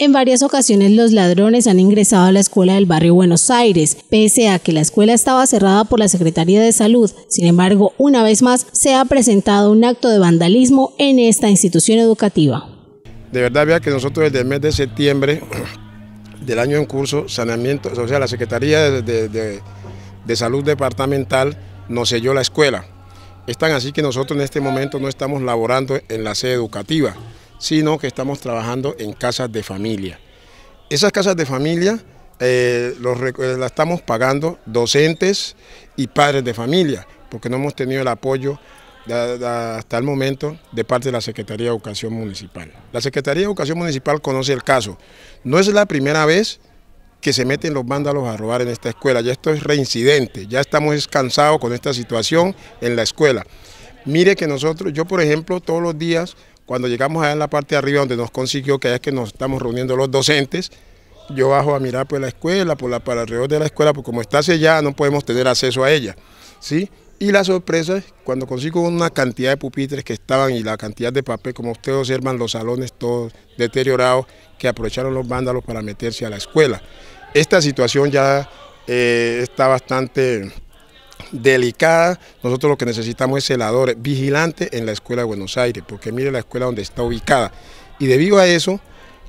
En varias ocasiones los ladrones han ingresado a la escuela del barrio Buenos Aires, pese a que la escuela estaba cerrada por la Secretaría de Salud. Sin embargo, una vez más se ha presentado un acto de vandalismo en esta institución educativa. De verdad, vea que nosotros desde el mes de septiembre del año en curso, saneamiento, o sea, la Secretaría de, Salud Departamental nos selló la escuela. Es tan así que nosotros en este momento no estamos laborando en la sede educativa sino que estamos trabajando en casas de familia. Esas casas de familia eh, eh, las estamos pagando docentes y padres de familia, porque no hemos tenido el apoyo hasta el momento de parte de la Secretaría de Educación Municipal. La Secretaría de Educación Municipal conoce el caso. No es la primera vez que se meten los vándalos a robar en esta escuela. Ya esto es reincidente, ya estamos cansados con esta situación en la escuela. Mire que nosotros, yo por ejemplo, todos los días cuando llegamos allá en la parte de arriba donde nos consiguió, que es que nos estamos reuniendo los docentes, yo bajo a mirar por la escuela, por la, para alrededor de la escuela, porque como está sellada no podemos tener acceso a ella. ¿sí? Y la sorpresa es cuando consigo una cantidad de pupitres que estaban y la cantidad de papel, como ustedes observan, los salones todos deteriorados que aprovecharon los vándalos para meterse a la escuela. Esta situación ya eh, está bastante delicada, nosotros lo que necesitamos es celadores vigilantes en la Escuela de Buenos Aires, porque mire la escuela donde está ubicada. Y debido a eso,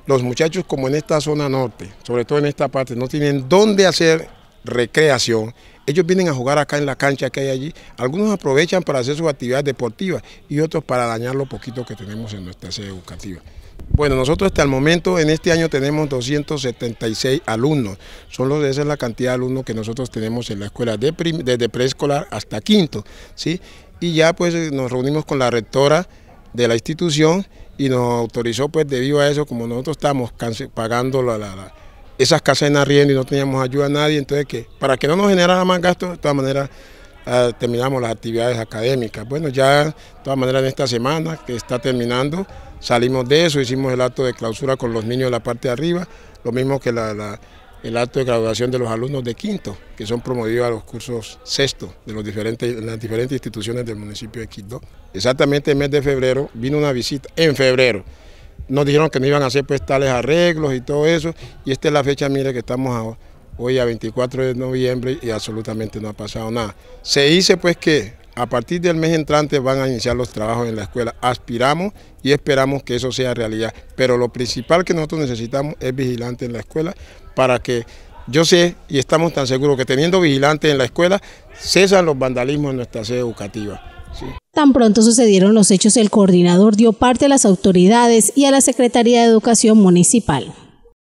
los muchachos como en esta zona norte, sobre todo en esta parte, no tienen dónde hacer recreación ellos vienen a jugar acá en la cancha que hay allí. Algunos aprovechan para hacer sus actividades deportivas y otros para dañar lo poquito que tenemos en nuestra sede educativa. Bueno, nosotros hasta el momento en este año tenemos 276 alumnos. Solo esa es la cantidad de alumnos que nosotros tenemos en la escuela de desde preescolar hasta quinto, ¿sí? Y ya pues nos reunimos con la rectora de la institución y nos autorizó pues debido a eso, como nosotros estamos pagando la, la esas casas en arriendo y no teníamos ayuda a nadie, entonces que para que no nos generara más gastos, de todas maneras ah, terminamos las actividades académicas. Bueno, ya de todas maneras en esta semana que está terminando, salimos de eso, hicimos el acto de clausura con los niños de la parte de arriba, lo mismo que el acto de graduación de los alumnos de quinto, que son promovidos a los cursos sexto de las diferentes instituciones del municipio de Quito. Exactamente en el mes de febrero vino una visita, en febrero, nos dijeron que no iban a hacer pues tales arreglos y todo eso, y esta es la fecha, mire que estamos hoy a 24 de noviembre y absolutamente no ha pasado nada. Se dice pues que a partir del mes entrante van a iniciar los trabajos en la escuela. Aspiramos y esperamos que eso sea realidad. Pero lo principal que nosotros necesitamos es vigilante en la escuela para que yo sé y estamos tan seguros que teniendo vigilantes en la escuela cesan los vandalismos en nuestra sede educativa. Tan pronto sucedieron los hechos, el coordinador dio parte a las autoridades y a la Secretaría de Educación Municipal.